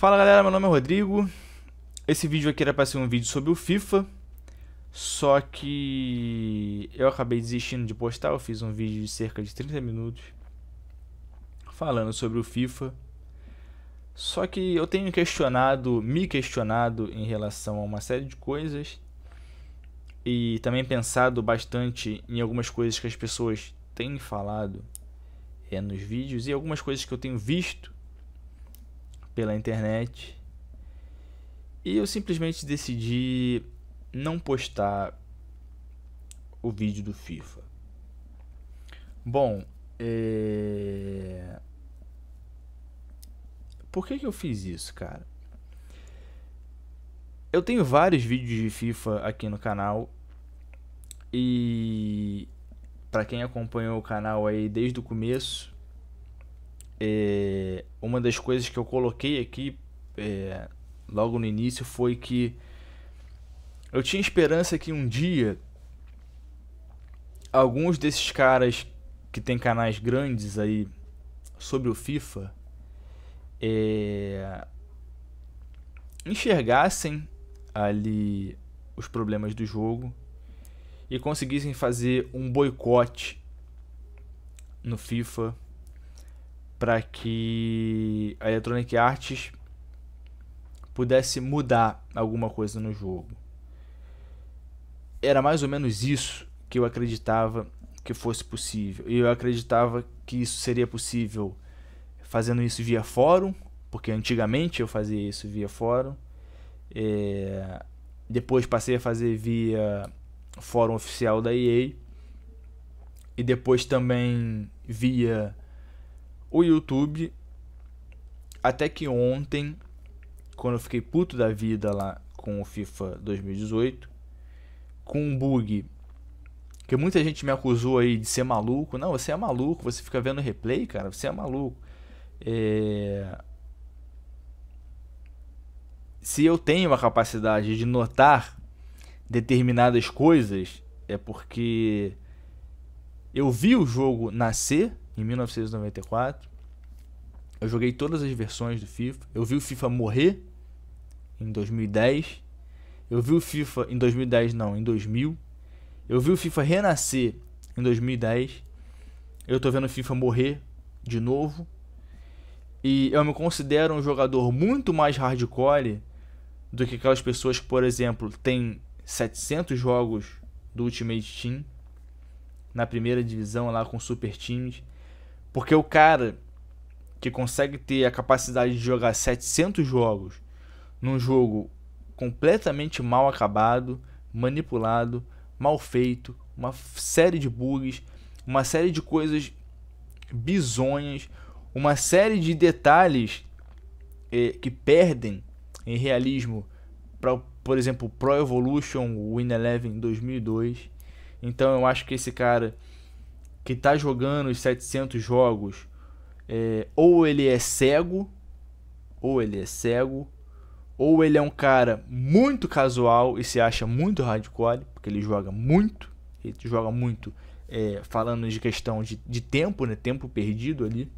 Fala galera, meu nome é Rodrigo. Esse vídeo aqui era para ser um vídeo sobre o FIFA, só que eu acabei desistindo de postar. Eu fiz um vídeo de cerca de 30 minutos falando sobre o FIFA. Só que eu tenho questionado, me questionado em relação a uma série de coisas e também pensado bastante em algumas coisas que as pessoas têm falado é, nos vídeos e algumas coisas que eu tenho visto pela internet. E eu simplesmente decidi não postar o vídeo do FIFA. Bom, é... por que, que eu fiz isso, cara? Eu tenho vários vídeos de FIFA aqui no canal e para quem acompanhou o canal aí desde o começo, é, uma das coisas que eu coloquei aqui é, logo no início foi que eu tinha esperança que um dia alguns desses caras que tem canais grandes aí sobre o FIFA é, enxergassem ali os problemas do jogo e conseguissem fazer um boicote no FIFA para que a Electronic Arts pudesse mudar alguma coisa no jogo. Era mais ou menos isso que eu acreditava que fosse possível. E eu acreditava que isso seria possível fazendo isso via fórum, porque antigamente eu fazia isso via fórum. É... Depois passei a fazer via fórum oficial da EA. E depois também via o YouTube, até que ontem, quando eu fiquei puto da vida lá com o FIFA 2018, com um bug que muita gente me acusou aí de ser maluco. Não, você é maluco, você fica vendo replay, cara, você é maluco. É... Se eu tenho a capacidade de notar determinadas coisas, é porque eu vi o jogo nascer, em 1994. Eu joguei todas as versões do FIFA. Eu vi o FIFA morrer em 2010. Eu vi o FIFA em 2010 não, em 2000. Eu vi o FIFA renascer em 2010. Eu tô vendo o FIFA morrer de novo. E eu me considero um jogador muito mais hardcore do que aquelas pessoas que, por exemplo, têm 700 jogos do Ultimate Team na primeira divisão lá com super times. Porque o cara que consegue ter a capacidade de jogar 700 jogos num jogo completamente mal acabado, manipulado, mal feito, uma série de bugs, uma série de coisas bizonhas, uma série de detalhes eh, que perdem em realismo para, por exemplo, Pro Evolution Win Eleven 2002. Então eu acho que esse cara que está jogando os 700 jogos, é, ou ele é cego, ou ele é cego, ou ele é um cara muito casual e se acha muito hardcore, porque ele joga muito, ele joga muito é, falando de questão de, de tempo, né, tempo perdido ali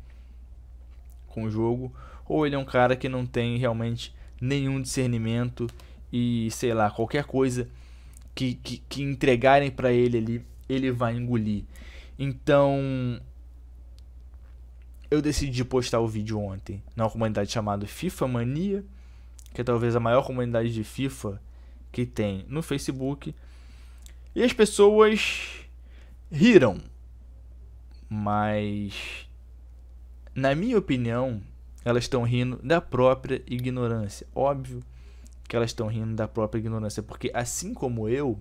com o jogo, ou ele é um cara que não tem realmente nenhum discernimento e sei lá, qualquer coisa que, que, que entregarem para ele ali, ele vai engolir. Então, eu decidi postar o vídeo ontem na comunidade chamada FIFA Mania, que é talvez a maior comunidade de FIFA que tem no Facebook. E as pessoas riram. Mas na minha opinião, elas estão rindo da própria ignorância. Óbvio que elas estão rindo da própria ignorância, porque assim como eu,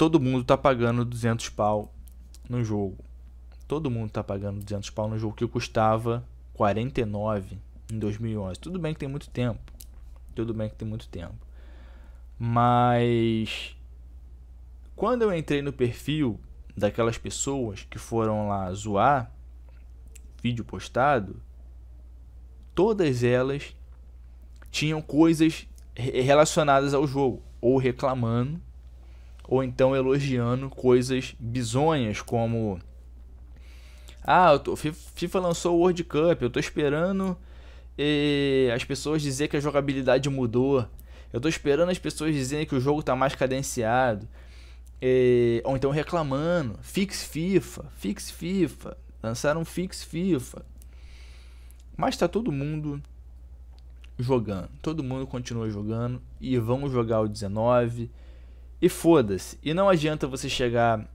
todo mundo tá pagando 200 pau no jogo. Todo mundo tá pagando 200 pau no jogo que custava 49 em 2011. Tudo bem que tem muito tempo. Tudo bem que tem muito tempo. Mas quando eu entrei no perfil daquelas pessoas que foram lá zoar vídeo postado, todas elas tinham coisas relacionadas ao jogo, ou reclamando ou então elogiando coisas bizonhas como ah, o FIFA lançou o World Cup, eu estou esperando as pessoas dizer que a jogabilidade mudou. Eu estou esperando as pessoas dizerem que o jogo está mais cadenciado. ou então reclamando, fix FIFA, fix FIFA, lançaram fix FIFA. Mas está todo mundo jogando, todo mundo continua jogando e vamos jogar o 19, e foda-se. E não adianta você chegar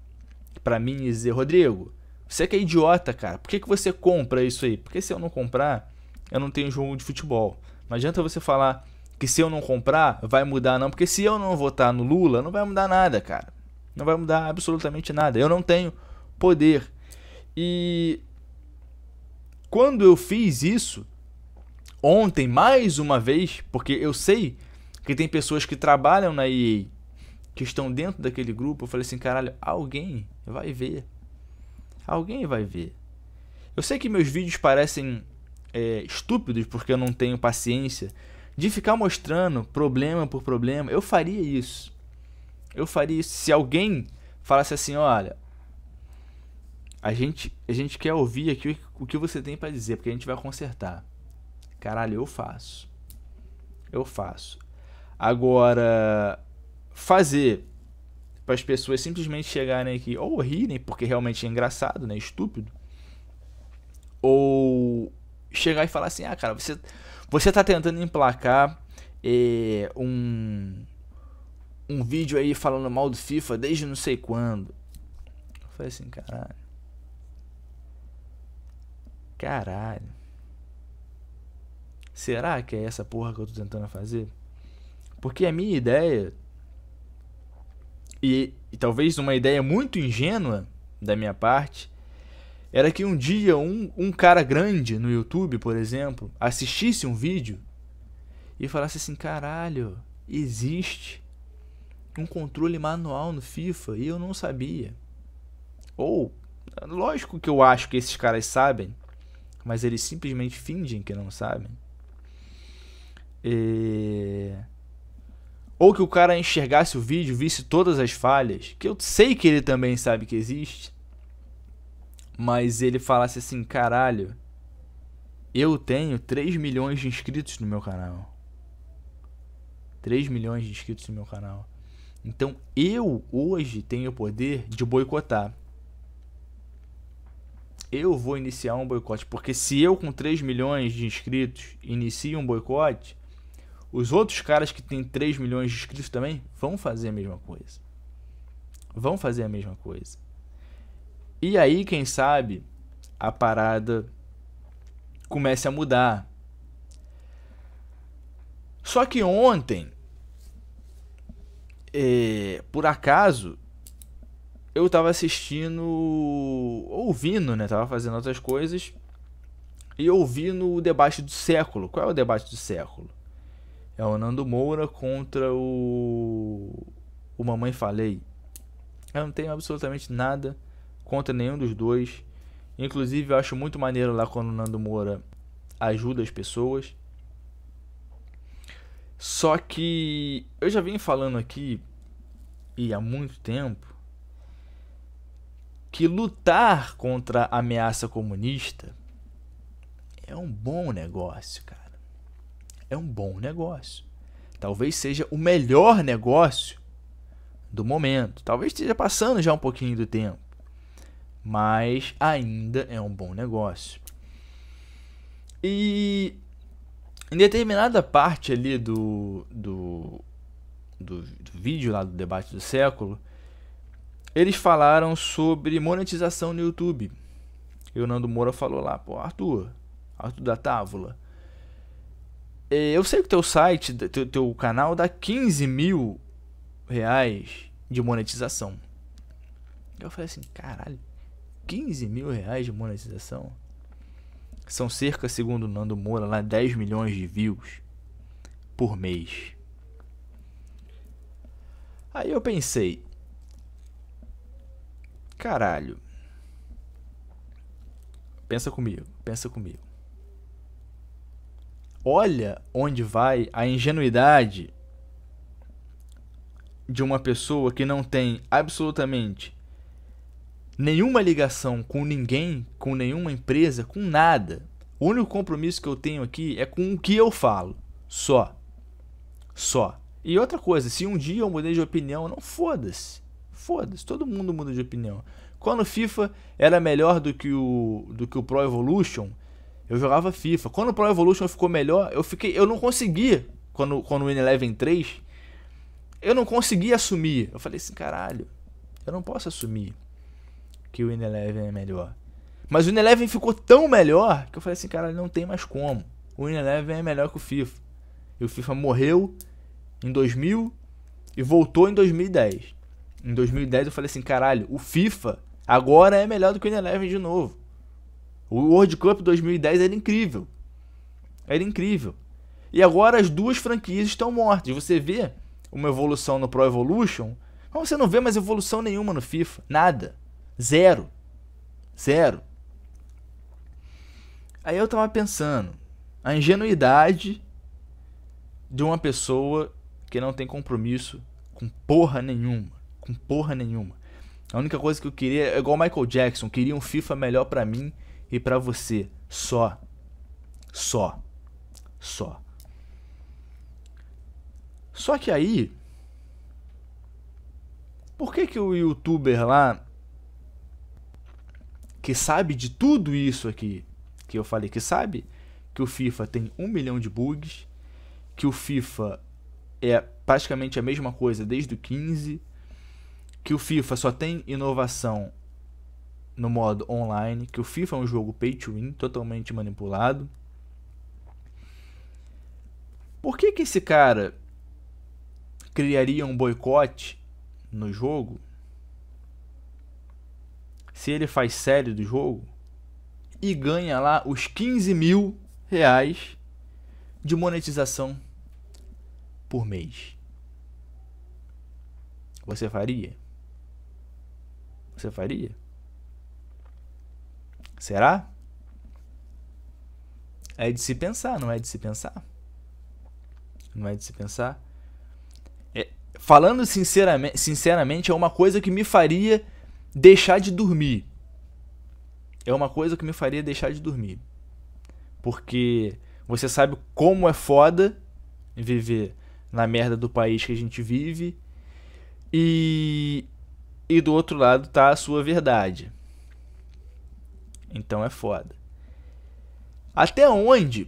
para mim e dizer, Rodrigo, você que é idiota, cara. Por que, que você compra isso aí? Porque se eu não comprar, eu não tenho jogo de futebol. Não adianta você falar que se eu não comprar, vai mudar não. Porque se eu não votar no Lula, não vai mudar nada, cara. Não vai mudar absolutamente nada. Eu não tenho poder. E quando eu fiz isso, ontem, mais uma vez, porque eu sei que tem pessoas que trabalham na EA que estão dentro daquele grupo, eu falei assim, caralho, alguém vai ver. Alguém vai ver. Eu sei que meus vídeos parecem é, estúpidos porque eu não tenho paciência de ficar mostrando problema por problema. Eu faria isso. Eu faria isso se alguém falasse assim, olha, a gente a gente quer ouvir aqui o que você tem para dizer, porque a gente vai consertar. Caralho, eu faço. Eu faço. Agora, fazer para as pessoas simplesmente chegarem aqui ou rirem, porque realmente é engraçado, né? Estúpido. Ou chegar e falar assim: ah, cara, você, você tá tentando emplacar é, um, um vídeo aí falando mal do FIFA desde não sei quando. Eu falei assim: caralho. Caralho. Será que é essa porra que eu tô tentando fazer? Porque a minha ideia e, e talvez uma ideia muito ingênua da minha parte, era que um dia um, um cara grande no YouTube, por exemplo, assistisse um vídeo e falasse assim: caralho, existe um controle manual no FIFA e eu não sabia. Ou, lógico que eu acho que esses caras sabem, mas eles simplesmente fingem que não sabem. E... Ou que o cara enxergasse o vídeo, visse todas as falhas, que eu sei que ele também sabe que existe, mas ele falasse assim: caralho, eu tenho 3 milhões de inscritos no meu canal. 3 milhões de inscritos no meu canal. Então eu hoje tenho o poder de boicotar. Eu vou iniciar um boicote, porque se eu com 3 milhões de inscritos inicio um boicote, os outros caras que têm 3 milhões de inscritos também vão fazer a mesma coisa. Vão fazer a mesma coisa. E aí, quem sabe, a parada comece a mudar. Só que ontem, é, por acaso, eu tava assistindo, ouvindo, né? Tava fazendo outras coisas e ouvindo o debate do século. Qual é o debate do século? É o Nando Moura contra o. O Mamãe Falei. Eu não tenho absolutamente nada contra nenhum dos dois. Inclusive, eu acho muito maneiro lá quando o Nando Moura ajuda as pessoas. Só que eu já vim falando aqui, e há muito tempo, que lutar contra a ameaça comunista é um bom negócio, cara é um bom negócio. Talvez seja o melhor negócio do momento. Talvez esteja passando já um pouquinho do tempo. Mas ainda é um bom negócio. E em determinada parte ali do, do, do, do vídeo lá do debate do século, eles falaram sobre monetização no YouTube. E o Nando Moura falou lá, pô, Arthur, Arthur da Távola, é, eu sei que teu site, teu, teu canal dá 15 mil reais de monetização. Eu falei assim, caralho, 15 mil reais de monetização? São cerca, segundo o Nando Moura, lá 10 milhões de views por mês. Aí eu pensei, caralho, pensa comigo, pensa comigo. Olha onde vai a ingenuidade de uma pessoa que não tem absolutamente nenhuma ligação com ninguém, com nenhuma empresa, com nada. O único compromisso que eu tenho aqui é com o que eu falo. Só. Só. E outra coisa, se um dia eu mudei de opinião, não foda-se. Foda-se, todo mundo muda de opinião. Quando o FIFA era melhor do que o, do que o Pro Evolution, eu jogava FIFA. Quando o Pro Evolution ficou melhor, eu fiquei. Eu não consegui. Quando, quando o N11 3, eu não consegui assumir. Eu falei assim, caralho, eu não posso assumir que o N11 é melhor. Mas o N11 ficou tão melhor que eu falei assim, caralho, não tem mais como. O N11 é melhor que o FIFA. E o FIFA morreu em 2000 e voltou em 2010. Em 2010 eu falei assim, caralho, o FIFA agora é melhor do que o N11 de novo. O World Cup 2010 era incrível. Era incrível. E agora as duas franquias estão mortas. Você vê uma evolução no Pro Evolution, mas você não vê mais evolução nenhuma no FIFA. Nada. Zero. Zero. Aí eu tava pensando, a ingenuidade de uma pessoa que não tem compromisso com porra nenhuma, com porra nenhuma. A única coisa que eu queria é igual Michael Jackson, queria um FIFA melhor para mim e para você só, só, só. Só que aí, por que que o youtuber lá que sabe de tudo isso aqui, que eu falei que sabe, que o FIFA tem um milhão de bugs, que o FIFA é praticamente a mesma coisa desde o 15, que o FIFA só tem inovação no modo online, que o FIFA é um jogo pay to win, totalmente manipulado. Por que que esse cara criaria um boicote no jogo? Se ele faz série do jogo e ganha lá os 15 mil reais de monetização por mês. Você faria? Você faria? Será? É de se pensar, não é de se pensar? Não é de se pensar? É, falando sinceramente, sinceramente, é uma coisa que me faria deixar de dormir. É uma coisa que me faria deixar de dormir. Porque você sabe como é foda viver na merda do país que a gente vive. E, e do outro lado tá a sua verdade. Então é foda. Até onde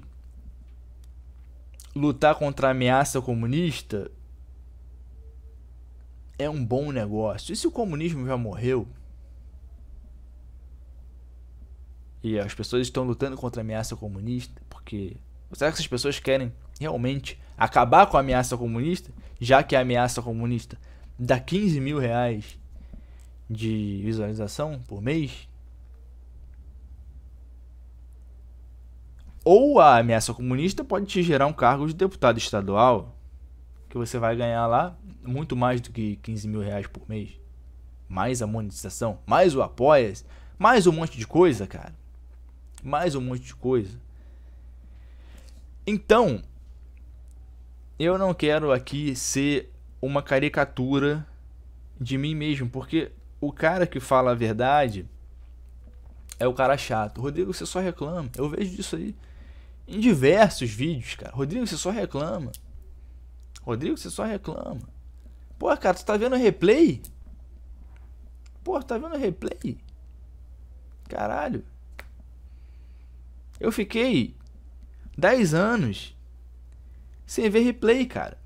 lutar contra a ameaça comunista é um bom negócio? E se o comunismo já morreu? E as pessoas estão lutando contra a ameaça comunista porque. Será que essas pessoas querem realmente acabar com a ameaça comunista? Já que a ameaça comunista dá 15 mil reais de visualização por mês? ou a ameaça comunista pode te gerar um cargo de deputado estadual, que você vai ganhar lá muito mais do que 15 mil reais por mês. Mais a monetização, mais o apoia mais um monte de coisa, cara. Mais um monte de coisa. Então, eu não quero aqui ser uma caricatura de mim mesmo, porque o cara que fala a verdade é o cara chato. Rodrigo, você só reclama. Eu vejo isso aí. Em diversos vídeos, cara. Rodrigo, você só reclama. Rodrigo, você só reclama. Pô, cara, tu tá vendo replay? Pô, tá vendo replay? Caralho. Eu fiquei 10 anos sem ver replay, cara.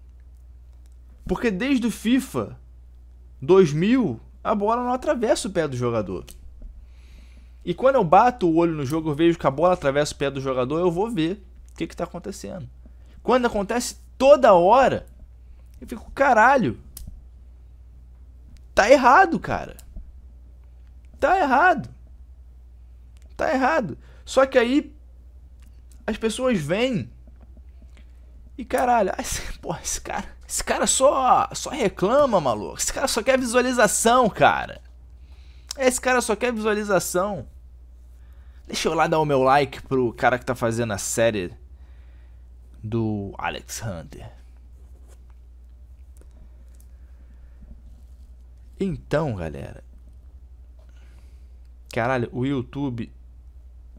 Porque desde o FIFA 2000, a bola não atravessa o pé do jogador. E quando eu bato o olho no jogo, eu vejo que a bola atravessa o pé do jogador, eu vou ver o que está acontecendo. Quando acontece toda hora, eu fico, caralho, tá errado, cara. Tá errado. Tá errado. Só que aí as pessoas vêm e caralho, esse, pô, esse cara, esse cara só, só reclama, maluco. Esse cara só quer visualização, cara. É, esse cara só quer visualização. Deixa eu lá dar o meu like pro cara que tá fazendo a série do Alex Hunter. Então, galera. Caralho, o YouTube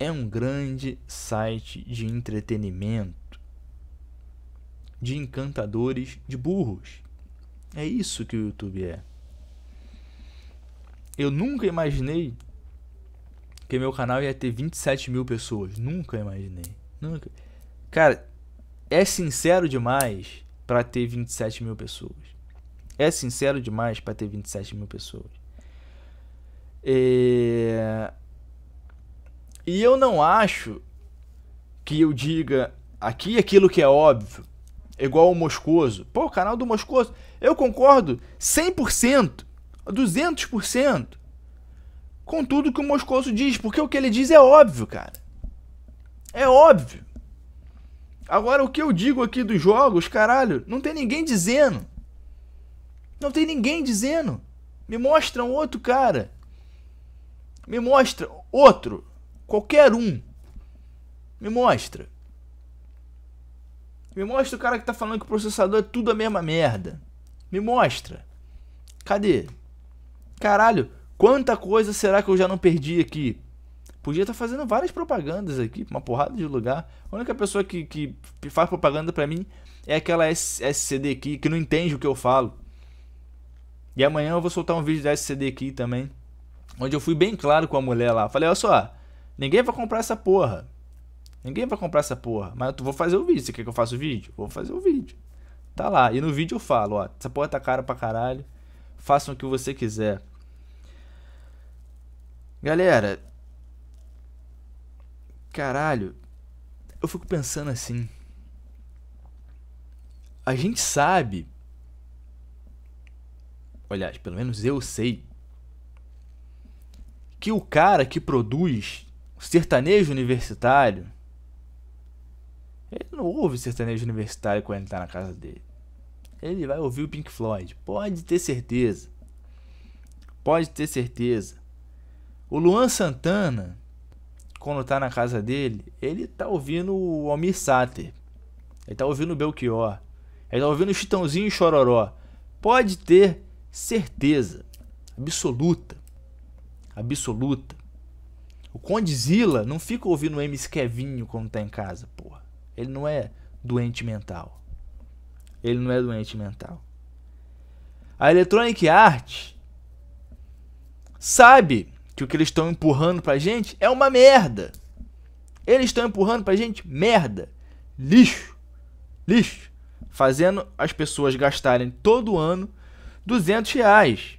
é um grande site de entretenimento de encantadores de burros. É isso que o YouTube é. Eu nunca imaginei que meu canal ia ter 27 mil pessoas. Nunca imaginei. Nunca. Cara, é sincero demais para ter 27 mil pessoas. É sincero demais para ter 27 mil pessoas. É... E eu não acho que eu diga aqui aquilo que é óbvio, igual o Moscoso. Pô, o canal do Moscoso. Eu concordo 100% 200%. Com tudo que o Moscoso diz, porque o que ele diz é óbvio, cara. É óbvio. Agora, o que eu digo aqui dos jogos, caralho, não tem ninguém dizendo. Não tem ninguém dizendo. Me mostra um outro cara. Me mostra outro. Qualquer um. Me mostra. Me mostra o cara que tá falando que o processador é tudo a mesma merda. Me mostra. Cadê? Caralho, quanta coisa será que eu já não perdi aqui? Podia estar tá fazendo várias propagandas aqui, uma porrada de lugar. A única pessoa que, que faz propaganda para mim é aquela SCD aqui, que não entende o que eu falo. E amanhã eu vou soltar um vídeo da SCD aqui também. Onde eu fui bem claro com a mulher lá. Falei, olha só, ninguém vai comprar essa porra. Ninguém vai comprar essa porra. Mas eu vou fazer o vídeo. Você quer que eu faça o vídeo? Vou fazer o vídeo. Tá lá. E no vídeo eu falo, ó, essa porra tá cara pra caralho. Façam o que você quiser. Galera, caralho, eu fico pensando assim. A gente sabe. Aliás, pelo menos eu sei. Que o cara que produz sertanejo universitário. Ele não ouve sertanejo universitário quando ele tá na casa dele. Ele vai ouvir o Pink Floyd. Pode ter certeza. Pode ter certeza. O Luan Santana, quando tá na casa dele, ele tá ouvindo o Almir Sater. Ele tá ouvindo o Belchior. Ele tá ouvindo o Chitãozinho e Chororó. Pode ter certeza absoluta. Absoluta. O Condizila não fica ouvindo o M. Skevinho quando tá em casa, porra. Ele não é doente mental. Ele não é doente mental. A Electronic Arts sabe que o que eles estão empurrando pra gente é uma merda. Eles estão empurrando pra gente merda, lixo, lixo, fazendo as pessoas gastarem todo ano 200 reais.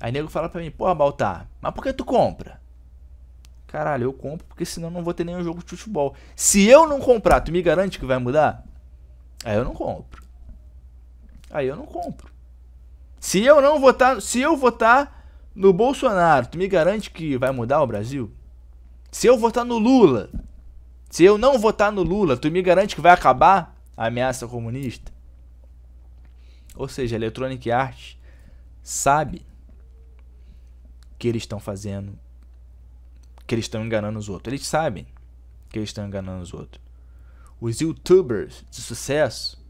Aí nego fala pra mim, porra, Baltar, mas por que tu compra? Caralho, eu compro porque senão não vou ter nenhum jogo de futebol. Se eu não comprar, tu me garante que vai mudar? Aí eu não compro. Aí eu não compro. Se eu não votar, se eu votar no Bolsonaro, tu me garante que vai mudar o Brasil? Se eu votar no Lula, se eu não votar no Lula, tu me garante que vai acabar a ameaça comunista? Ou seja, a Electronic Arts sabe que eles estão fazendo, que eles estão enganando os outros. Eles sabem que eles estão enganando os outros. Os youtubers de sucesso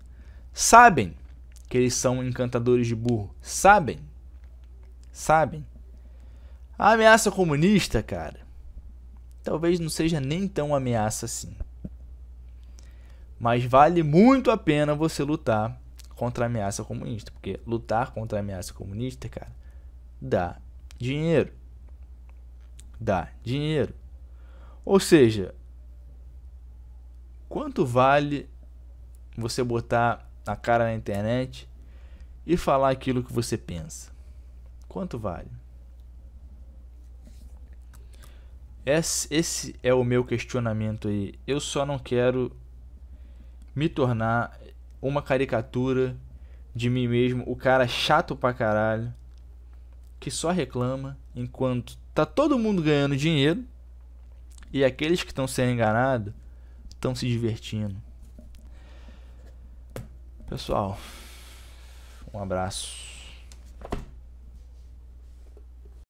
sabem que eles são encantadores de burro. Sabem. Sabem. A ameaça comunista, cara, talvez não seja nem tão ameaça assim. Mas vale muito a pena você lutar contra a ameaça comunista, porque lutar contra a ameaça comunista, cara, dá dinheiro. Dá dinheiro. Ou seja, quanto vale você botar a cara na internet e falar aquilo que você pensa? Quanto vale? Esse é o meu questionamento aí. Eu só não quero me tornar uma caricatura de mim mesmo, o cara chato pra caralho, que só reclama enquanto tá todo mundo ganhando dinheiro e aqueles que estão sendo enganados estão se divertindo. Pessoal, um abraço.